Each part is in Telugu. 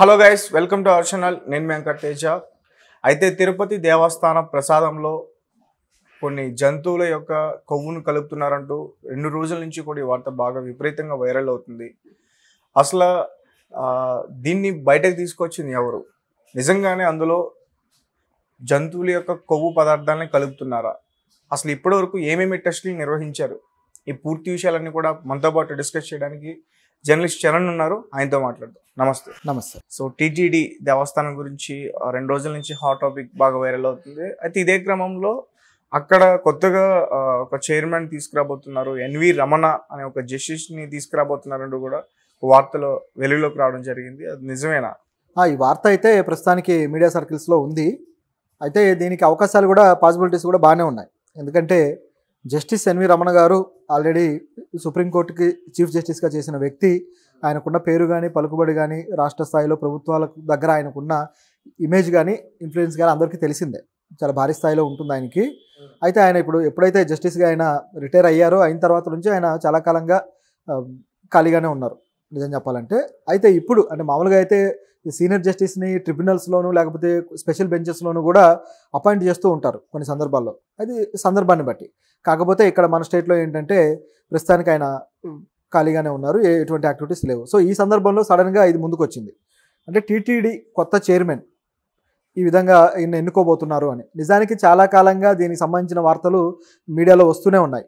Hello guys welcome to our channel నేను వెంకటేజ అయితే తిరుపతి దేవస్థానం ప్రసాదంలో కొన్ని జంతువుల యొక్క కొవ్వును కలుపుతున్నారంటూ రెండు రోజుల నుంచి కూడా ఈ వార్త బాగా విపరీతంగా వైరల్ అవుతుంది అసలు దీన్ని బయటకు తీసుకొచ్చింది ఎవరు నిజంగానే అందులో జంతువుల యొక్క కొవ్వు పదార్థాలని కలుపుతున్నారా అసలు ఇప్పటి వరకు ఏమేమి టెస్టులు నిర్వహించారు ఈ పూర్తి విషయాలన్నీ కూడా మనతో పాటు డిస్కస్ చేయడానికి జర్నలిస్ట్ చరణ్ ఉన్నారు ఆయనతో మాట్లాడదాం నమస్తే నమస్తే సో టీటీడీ దేవస్థానం గురించి రెండు రోజుల నుంచి హాట్ టాపిక్ బాగా వైరల్ అవుతుంది అయితే ఇదే క్రమంలో అక్కడ కొత్తగా ఒక చైర్మన్ తీసుకురాబోతున్నారు ఎన్వి రమణ అనే ఒక తీసుకురాబోతున్నారు తీసుకురాబోతున్నారంటూ కూడా వార్తలో వెలుగులోకి రావడం జరిగింది అది నిజమేనా ఈ వార్త అయితే ప్రస్తుతానికి మీడియా సర్కిల్స్లో ఉంది అయితే దీనికి అవకాశాలు కూడా పాసిబిలిటీస్ కూడా బాగానే ఉన్నాయి ఎందుకంటే జస్టిస్ ఎన్వి రమణ గారు ఆల్రెడీ సుప్రీంకోర్టుకి చీఫ్ జస్టిస్గా చేసిన వ్యక్తి ఆయనకున్న పేరు కానీ పలుకుబడి కానీ రాష్ట్ర స్థాయిలో ప్రభుత్వాల దగ్గర ఆయనకున్న ఇమేజ్ కానీ ఇన్ఫ్లుయెన్స్ కానీ అందరికీ తెలిసిందే చాలా భారీ స్థాయిలో ఉంటుంది ఆయనకి అయితే ఆయన ఇప్పుడు ఎప్పుడైతే జస్టిస్గా ఆయన రిటైర్ అయ్యారో అయిన తర్వాత నుంచి ఆయన చాలా కాలంగా ఖాళీగానే ఉన్నారు నిజం చెప్పాలంటే అయితే ఇప్పుడు అంటే మామూలుగా అయితే సీనియర్ జస్టిస్ని ట్రిబ్యునల్స్లోనూ లేకపోతే స్పెషల్ బెంచెస్లోనూ కూడా అపాయింట్ చేస్తూ ఉంటారు కొన్ని సందర్భాల్లో అది సందర్భాన్ని బట్టి కాకపోతే ఇక్కడ మన స్టేట్లో ఏంటంటే ప్రస్తుతానికి ఆయన ఖాళీగానే ఉన్నారు ఎటువంటి యాక్టివిటీస్ లేవు సో ఈ సందర్భంలో సడన్గా ఇది ముందుకు వచ్చింది అంటే టీటీడీ కొత్త చైర్మన్ ఈ విధంగా ఈయన ఎన్నుకోబోతున్నారు అని నిజానికి చాలా కాలంగా దీనికి సంబంధించిన వార్తలు మీడియాలో వస్తూనే ఉన్నాయి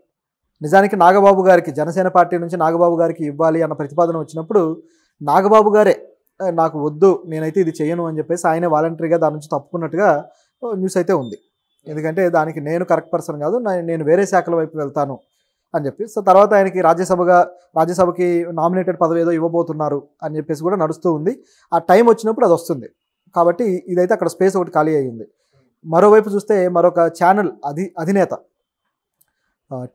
నిజానికి నాగబాబు గారికి జనసేన పార్టీ నుంచి నాగబాబు గారికి ఇవ్వాలి అన్న ప్రతిపాదన వచ్చినప్పుడు నాగబాబు గారే నాకు వద్దు నేనైతే ఇది చేయను అని చెప్పేసి ఆయనే వాలంటరీగా దాని నుంచి తప్పుకున్నట్టుగా న్యూస్ అయితే ఉంది ఎందుకంటే దానికి నేను కరెక్ట్ పర్సన్ కాదు నేను వేరే శాఖల వైపు వెళ్తాను అని చెప్పి సో తర్వాత ఆయనకి రాజ్యసభగా రాజ్యసభకి నామినేటెడ్ పదవి ఏదో ఇవ్వబోతున్నారు అని చెప్పేసి కూడా నడుస్తూ ఉంది ఆ టైం వచ్చినప్పుడు అది వస్తుంది కాబట్టి ఇదైతే అక్కడ స్పేస్ ఒకటి ఖాళీ అయ్యింది మరోవైపు చూస్తే మరొక ఛానల్ అధి అధినేత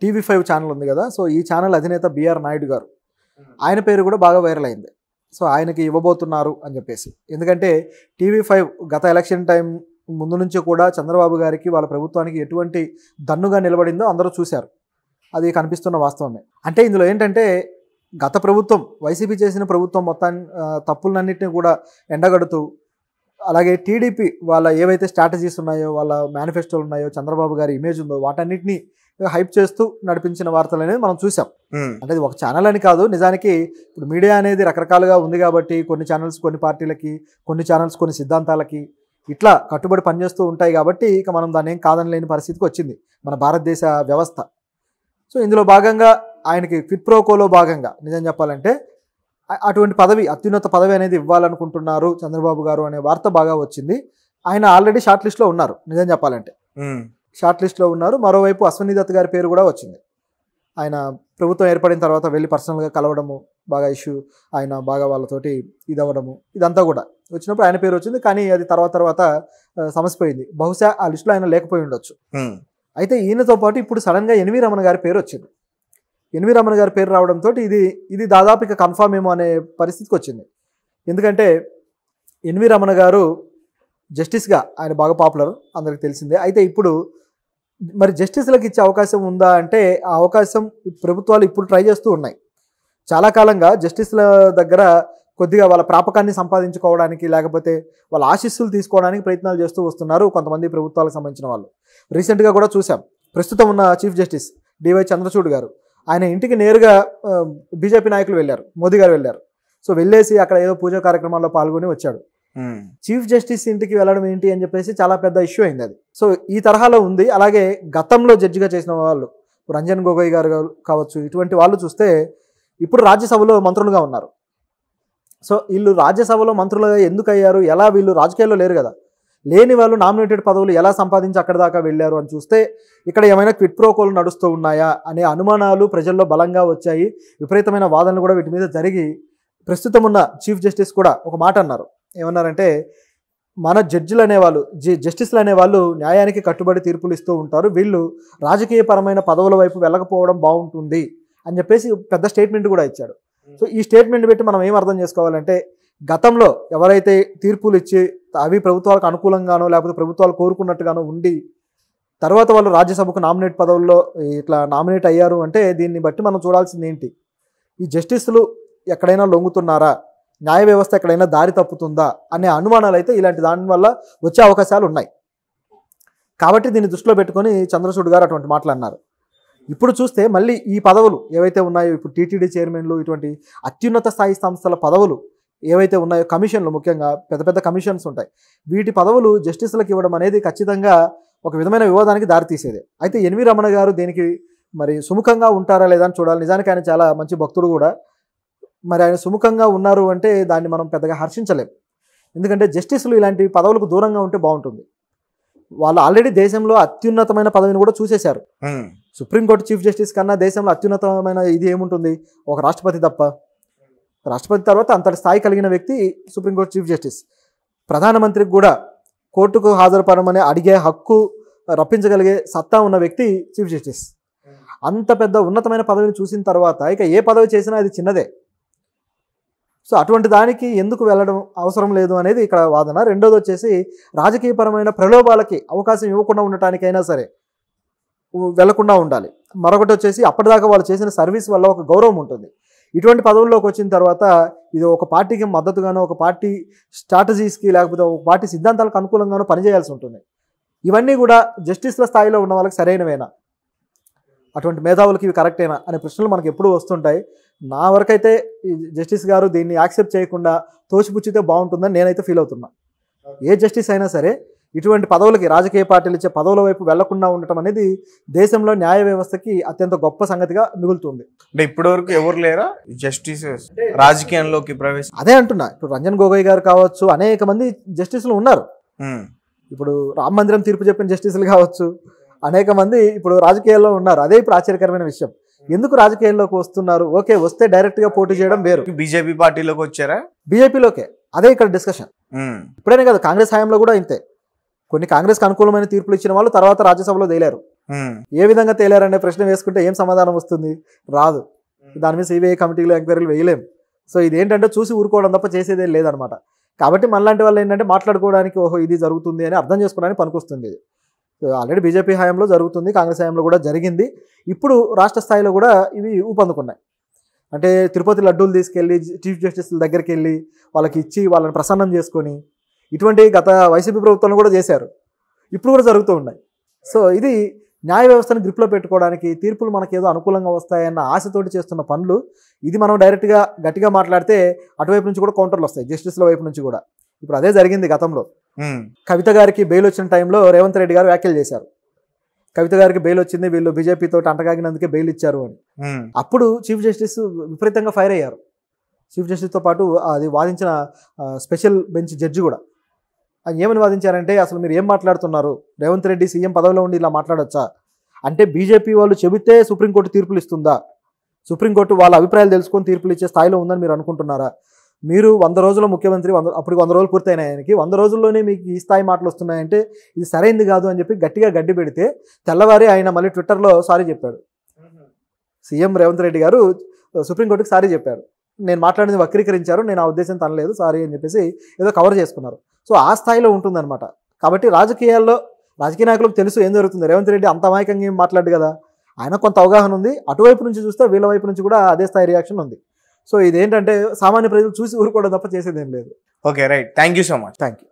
టీవీ ఫైవ్ ఛానల్ ఉంది కదా సో ఈ ఛానల్ అధినేత బిఆర్ నాయుడు గారు hmm. ఆయన పేరు కూడా బాగా వైరల్ అయింది సో ఆయనకి ఇవ్వబోతున్నారు అని చెప్పేసి ఎందుకంటే టీవీ ఫైవ్ గత ఎలక్షన్ టైం ముందు నుంచి కూడా చంద్రబాబు గారికి వాళ్ళ ప్రభుత్వానికి ఎటువంటి దన్నుగా నిలబడిందో అందరూ చూశారు అది కనిపిస్తున్న వాస్తవమే అంటే ఇందులో ఏంటంటే గత ప్రభుత్వం వైసీపీ చేసిన ప్రభుత్వం మొత్తాన్ని తప్పులన్నింటినీ కూడా ఎండగడుతూ అలాగే టీడీపీ వాళ్ళ ఏవైతే స్ట్రాటజీస్ ఉన్నాయో వాళ్ళ మేనిఫెస్టోలు ఉన్నాయో చంద్రబాబు గారి ఇమేజ్ ఉందో వాటన్నింటినీ హైప్ చేస్తూ నడిపించిన వార్తలు అనేది మనం చూసాం అంటే ఒక ఛానల్ అని కాదు నిజానికి ఇప్పుడు మీడియా అనేది రకరకాలుగా ఉంది కాబట్టి కొన్ని ఛానల్స్ కొన్ని పార్టీలకి కొన్ని ఛానల్స్ కొన్ని సిద్ధాంతాలకి ఇట్లా కట్టుబడి పనిచేస్తూ ఉంటాయి కాబట్టి ఇక మనం దాన్ని ఏం కాదనలేని పరిస్థితికి వచ్చింది మన భారతదేశ వ్యవస్థ సో ఇందులో భాగంగా ఆయనకి ఫిట్ప్రోకోలో భాగంగా నిజం చెప్పాలంటే అటువంటి పదవి అత్యున్నత పదవి అనేది ఇవ్వాలనుకుంటున్నారు చంద్రబాబు గారు అనే వార్త బాగా వచ్చింది ఆయన ఆల్రెడీ షార్ట్ లిస్ట్లో ఉన్నారు నిజం చెప్పాలంటే షార్ట్ లిస్ట్లో ఉన్నారు మరోవైపు అశ్వనీ దత్ గారి పేరు కూడా వచ్చింది ఆయన ప్రభుత్వం ఏర్పడిన తర్వాత వెళ్ళి పర్సనల్గా కలవడము బాగా ఇష్యూ ఆయన బాగా వాళ్ళతోటి ఇది అవ్వడము ఇదంతా కూడా వచ్చినప్పుడు ఆయన పేరు వచ్చింది కానీ అది తర్వాత తర్వాత సమస్య పోయింది బహుశా ఆ లిస్టులో ఆయన లేకపోయి ఉండొచ్చు అయితే ఈయనతో పాటు ఇప్పుడు సడన్గా ఎన్వి రమణ గారి పేరు వచ్చింది ఎన్వి రమణ గారి పేరు రావడంతో ఇది ఇది దాదాపు ఇక కన్ఫామ్ ఏమో అనే పరిస్థితికి వచ్చింది ఎందుకంటే ఎన్వి రమణ గారు జస్టిస్గా ఆయన బాగా పాపులర్ అందరికి తెలిసిందే అయితే ఇప్పుడు మరి జస్టిస్లకు ఇచ్చే అవకాశం ఉందా అంటే ఆ అవకాశం ప్రభుత్వాలు ఇప్పుడు ట్రై చేస్తూ ఉన్నాయి చాలా కాలంగా జస్టిస్ల దగ్గర కొద్దిగా వాళ్ళ ప్రాపకాన్ని సంపాదించుకోవడానికి లేకపోతే వాళ్ళ ఆశీస్సులు తీసుకోవడానికి ప్రయత్నాలు చేస్తూ వస్తున్నారు కొంతమంది ప్రభుత్వాలకు సంబంధించిన వాళ్ళు రీసెంట్గా కూడా చూశాం ప్రస్తుతం ఉన్న చీఫ్ జస్టిస్ డివై చంద్రచూడ్ గారు ఆయన ఇంటికి నేరుగా బీజేపీ నాయకులు వెళ్ళారు మోదీ గారు వెళ్ళారు సో వెళ్ళేసి అక్కడ ఏదో పూజా కార్యక్రమాల్లో పాల్గొని వచ్చాడు చీఫ్ జస్టిస్ ఇంటికి వెళ్ళడం ఏంటి అని చెప్పేసి చాలా పెద్ద ఇష్యూ అయింది అది సో ఈ తరహాలో ఉంది అలాగే గతంలో జడ్జిగా చేసిన వాళ్ళు రంజన్ గొగోయ్ గారు కావచ్చు ఇటువంటి వాళ్ళు చూస్తే ఇప్పుడు రాజ్యసభలో మంత్రులుగా ఉన్నారు సో వీళ్ళు రాజ్యసభలో మంత్రులుగా ఎందుకు అయ్యారు ఎలా వీళ్ళు రాజకీయాల్లో లేరు కదా లేని వాళ్ళు నామినేటెడ్ పదవులు ఎలా సంపాదించి అక్కడ దాకా వెళ్ళారు అని చూస్తే ఇక్కడ ఏమైనా క్విట్ ప్రోకోలు నడుస్తూ ఉన్నాయా అనే అనుమానాలు ప్రజల్లో బలంగా వచ్చాయి విపరీతమైన వాదనలు కూడా వీటి మీద జరిగి ప్రస్తుతం ఉన్న చీఫ్ జస్టిస్ కూడా ఒక మాట అన్నారు ఏమన్నారంటే మన జడ్జిలు అనేవాళ్ళు జి జస్టిస్లు అనేవాళ్ళు న్యాయానికి కట్టుబడి తీర్పులు ఇస్తూ ఉంటారు వీళ్ళు రాజకీయపరమైన పదవుల వైపు వెళ్ళకపోవడం బాగుంటుంది అని చెప్పేసి పెద్ద స్టేట్మెంట్ కూడా ఇచ్చాడు సో ఈ స్టేట్మెంట్ పెట్టి మనం ఏం అర్థం చేసుకోవాలంటే గతంలో ఎవరైతే తీర్పులు ఇచ్చి అవి ప్రభుత్వాలకు అనుకూలంగానో లేకపోతే ప్రభుత్వాలు కోరుకున్నట్టుగానో ఉండి తర్వాత వాళ్ళు రాజ్యసభకు నామినేట్ పదవుల్లో ఇట్లా నామినేట్ అయ్యారు అంటే దీన్ని బట్టి మనం చూడాల్సింది ఏంటి ఈ జస్టిస్లు ఎక్కడైనా లొంగుతున్నారా న్యాయ వ్యవస్థ ఎక్కడైనా దారి తప్పుతుందా అనే అనుమానాలు అయితే ఇలాంటి దాని వల్ల వచ్చే అవకాశాలు ఉన్నాయి కాబట్టి దీన్ని దృష్టిలో పెట్టుకొని చంద్రచూడ్ గారు అటువంటి మాట్లాడినారు ఇప్పుడు చూస్తే మళ్ళీ ఈ పదవులు ఏవైతే ఉన్నాయో ఇప్పుడు టీటీడీ చైర్మన్లు ఇటువంటి అత్యున్నత స్థాయి సంస్థల పదవులు ఏవైతే ఉన్నాయో కమిషన్లు ముఖ్యంగా పెద్ద పెద్ద కమిషన్స్ ఉంటాయి వీటి పదవులు జస్టిస్లకు ఇవ్వడం అనేది ఖచ్చితంగా ఒక విధమైన వివాదానికి దారితీసేదే అయితే ఎన్వి రమణ గారు దీనికి మరి సుముఖంగా ఉంటారా లేదా అని చూడాలి నిజానికి ఆయన చాలా మంచి భక్తుడు కూడా మరి ఆయన సుముఖంగా ఉన్నారు అంటే దాన్ని మనం పెద్దగా హర్షించలేం ఎందుకంటే జస్టిస్లు ఇలాంటి పదవులకు దూరంగా ఉంటే బాగుంటుంది వాళ్ళు ఆల్రెడీ దేశంలో అత్యున్నతమైన పదవిని కూడా చూసేశారు సుప్రీంకోర్టు చీఫ్ జస్టిస్ కన్నా దేశంలో అత్యున్నతమైన ఇది ఏముంటుంది ఒక రాష్ట్రపతి తప్ప రాష్ట్రపతి తర్వాత అంతటి స్థాయి కలిగిన వ్యక్తి సుప్రీంకోర్టు చీఫ్ జస్టిస్ ప్రధానమంత్రికి కూడా కోర్టుకు హాజరుపడమని అడిగే హక్కు రప్పించగలిగే సత్తా ఉన్న వ్యక్తి చీఫ్ జస్టిస్ అంత పెద్ద ఉన్నతమైన పదవిని చూసిన తర్వాత ఇక ఏ పదవి చేసినా అది చిన్నదే సో అటువంటి దానికి ఎందుకు వెళ్ళడం అవసరం లేదు అనేది ఇక్కడ వాదన రెండోది వచ్చేసి రాజకీయపరమైన ప్రలోభాలకి అవకాశం ఇవ్వకుండా ఉండటానికైనా సరే వెళ్లకుండా ఉండాలి మరొకటి వచ్చేసి అప్పటిదాకా వాళ్ళు చేసిన సర్వీస్ వల్ల ఒక గౌరవం ఉంటుంది ఇటువంటి పదవుల్లోకి వచ్చిన తర్వాత ఇది ఒక పార్టీకి మద్దతుగానో ఒక పార్టీ స్ట్రాటజీస్కి లేకపోతే ఒక పార్టీ సిద్ధాంతాలకు అనుకూలంగానో పనిచేయాల్సి ఉంటుంది ఇవన్నీ కూడా జస్టిస్ల స్థాయిలో ఉన్న వాళ్ళకి సరైనవేనా అటువంటి మేధావులకి ఇవి కరెక్టేనా అనే ప్రశ్నలు మనకు ఎప్పుడూ వస్తుంటాయి నా వరకైతే జస్టిస్ గారు దీన్ని యాక్సెప్ట్ చేయకుండా తోచిపుచ్చితే బాగుంటుందని నేనైతే ఫీల్ అవుతున్నా ఏ జస్టిస్ అయినా సరే ఇటువంటి పదవులకి రాజకీయ పార్టీలు ఇచ్చే పదవుల వైపు వెళ్లకుండా ఉండటం అనేది దేశంలో న్యాయ వ్యవస్థకి అత్యంత గొప్ప సంగతిగా మిగులుతుంది అంటే ఇప్పటి వరకు ఎవరు లేరా జస్టిస్ రాజకీయంలోకి ప్రవేశం అదే అంటున్నా ఇప్పుడు రంజన్ గొగోయ్ గారు కావచ్చు అనేక మంది జస్టిస్లు ఉన్నారు ఇప్పుడు రామ మందిరం తీర్పు చెప్పిన జస్టిస్లు కావచ్చు అనేక మంది ఇప్పుడు రాజకీయాల్లో ఉన్నారు అదే ఇప్పుడు ఆశ్చర్యకరమైన విషయం ఎందుకు రాజకీయాల్లోకి వస్తున్నారు ఓకే వస్తే డైరెక్ట్ గా పోటీ చేయడం వేరు బీజేపీ పార్టీలోకి వచ్చారా బీజేపీలోకే అదే ఇక్కడ డిస్కషన్ ఇప్పుడైనా కదా కాంగ్రెస్ హయాంలో కూడా ఇంతే కొన్ని కాంగ్రెస్ అనుకూలమైన తీర్పులు ఇచ్చిన వాళ్ళు తర్వాత రాజ్యసభలో తేలారు ఏ విధంగా తేలారనే ప్రశ్న వేసుకుంటే ఏం సమాధానం వస్తుంది రాదు దాని మీద సిబిఐ కమిటీలో ఎంక్వైరీలు వేయలేం సో ఇది ఏంటంటే చూసి ఊరుకోవడం తప్ప చేసేదేం లేదనమాట కాబట్టి మనలాంటి వాళ్ళు ఏంటంటే మాట్లాడుకోవడానికి ఓహో ఇది జరుగుతుంది అని అర్థం చేసుకోవడానికి పనికొస్తుంది ఆల్రెడీ బీజేపీ హయాంలో జరుగుతుంది కాంగ్రెస్ హయాంలో కూడా జరిగింది ఇప్పుడు రాష్ట్ర స్థాయిలో కూడా ఇవి ఊపందుకున్నాయి అంటే తిరుపతి లడ్డూలు తీసుకెళ్ళి చీఫ్ జస్టిస్ దగ్గరికి వెళ్ళి వాళ్ళకి ఇచ్చి వాళ్ళని ప్రసన్నం చేసుకొని ఇటువంటి గత వైసీపీ ప్రభుత్వం కూడా చేశారు ఇప్పుడు కూడా జరుగుతూ ఉన్నాయి సో ఇది న్యాయ వ్యవస్థను గ్రిప్లో పెట్టుకోవడానికి తీర్పులు మనకి ఏదో అనుకూలంగా వస్తాయన్న ఆశతోటి చేస్తున్న పనులు ఇది మనం డైరెక్ట్గా గట్టిగా మాట్లాడితే అటువైపు నుంచి కూడా కౌంటర్లు వస్తాయి జస్టిస్ల వైపు నుంచి కూడా ఇప్పుడు అదే జరిగింది గతంలో కవిత గారికి బెయిల్ వచ్చిన టైంలో రేవంత్ రెడ్డి గారు వ్యాఖ్యలు చేశారు కవిత గారికి బెయిల్ వచ్చింది వీళ్ళు బీజేపీతో అంటగాగినందుకే బెయిల్ ఇచ్చారు అని అప్పుడు చీఫ్ జస్టిస్ విపరీతంగా ఫైర్ అయ్యారు చీఫ్ జస్టిస్తో పాటు అది వాదించిన స్పెషల్ బెంచ్ జడ్జి కూడా ఆయన ఏమని వాదించారంటే అసలు మీరు ఏం మాట్లాడుతున్నారు రేవంత్ రెడ్డి సీఎం పదవిలో ఉండి ఇలా మాట్లాడొచ్చా అంటే బీజేపీ వాళ్ళు చెబితే సుప్రీంకోర్టు తీర్పులు ఇస్తుందా సుప్రీంకోర్టు వాళ్ళ అభిప్రాయాలు తెలుసుకొని తీర్పులు ఇచ్చే స్థాయిలో ఉందని మీరు అనుకుంటున్నారా మీరు వంద రోజుల ముఖ్యమంత్రి వంద అప్పటికి వంద రోజులు పూర్తయినాయి ఆయనకి వంద రోజుల్లోనే మీకు ఈ స్థాయి మాటలు వస్తున్నాయంటే ఇది సరైంది కాదు అని చెప్పి గట్టిగా గడ్డి పెడితే తెల్లవారి ఆయన మళ్ళీ ట్విట్టర్లో సారీ చెప్పాడు సీఎం రేవంత్ రెడ్డి గారు సుప్రీంకోర్టుకి సారీ చెప్పారు నేను మాట్లాడింది వక్రీకరించారు నేను ఆ ఉద్దేశం తనలేదు సారీ అని చెప్పేసి ఏదో కవర్ చేసుకున్నారు సో ఆ స్థాయిలో ఉంటుందన్నమాట కాబట్టి రాజకీయాల్లో రాజకీయ నాయకులకు తెలుసు ఏం జరుగుతుంది రేవంత్ రెడ్డి అంత అమాయకంగా ఏం మాట్లాడు కదా ఆయన కొంత అవగాహన ఉంది అటువైపు నుంచి చూస్తే వీళ్ళ వైపు నుంచి కూడా అదే స్థాయి రియాక్షన్ ఉంది సో ఇదేంటంటే సామాన్య ప్రజలు చూసి ఊరుకోవడం తప్ప చేసేది ఏం లేదు okay right thank you so much thank you